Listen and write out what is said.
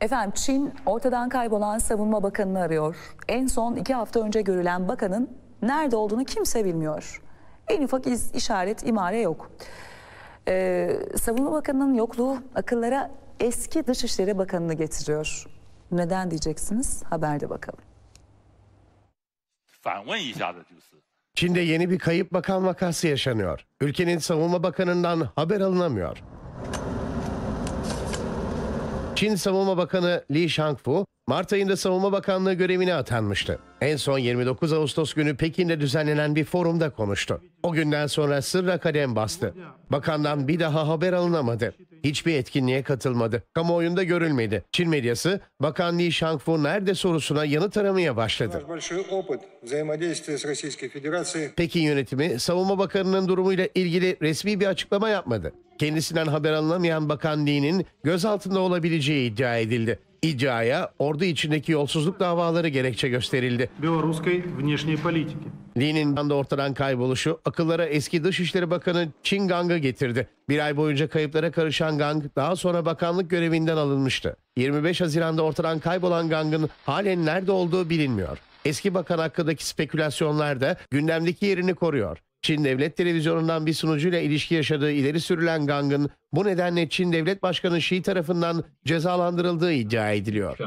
Efendim Çin ortadan kaybolan savunma bakanını arıyor. En son iki hafta önce görülen bakanın nerede olduğunu kimse bilmiyor. En ufak iz, işaret, imare yok. Ee, savunma bakanının yokluğu akıllara eski Dışişleri Bakanı'nı getiriyor. Neden diyeceksiniz? Haberde bakalım. Çin'de yeni bir kayıp bakan vakası yaşanıyor. Ülkenin savunma bakanından haber alınamıyor. Çin Savunma Bakanı Li Shangfu, Mart ayında Savunma Bakanlığı görevine atanmıştı. En son 29 Ağustos günü Pekin'de düzenlenen bir forumda konuştu. O günden sonra sırra kadem bastı. Bakandan bir daha haber alınamadı. Hiçbir etkinliğe katılmadı. Kamuoyunda görülmedi. Çin medyası Bakan Li Shangfu nerede sorusuna yanıt aramaya başladı. Pekin yönetimi Savunma Bakanı'nın durumuyla ilgili resmi bir açıklama yapmadı kendisinden haber alınamayan Bakan Lee'nin gözaltında olabileceği iddia edildi. İddiaya ordu içindeki yolsuzluk davaları gerekçe gösterildi. Lee'nin anda ortadan kayboluşu akıllara eski Dışişleri Bakanı Çin Gang'ı getirdi. Bir ay boyunca kayıplara karışan Gang daha sonra bakanlık görevinden alınmıştı. 25 Haziran'da ortadan kaybolan Gang'ın halen nerede olduğu bilinmiyor. Eski bakan hakkındaki spekülasyonlar da gündemdeki yerini koruyor. Çin Devlet Televizyonu'ndan bir sunucuyla ilişki yaşadığı ileri sürülen Gang'ın bu nedenle Çin Devlet Başkanı Xi tarafından cezalandırıldığı iddia ediliyor.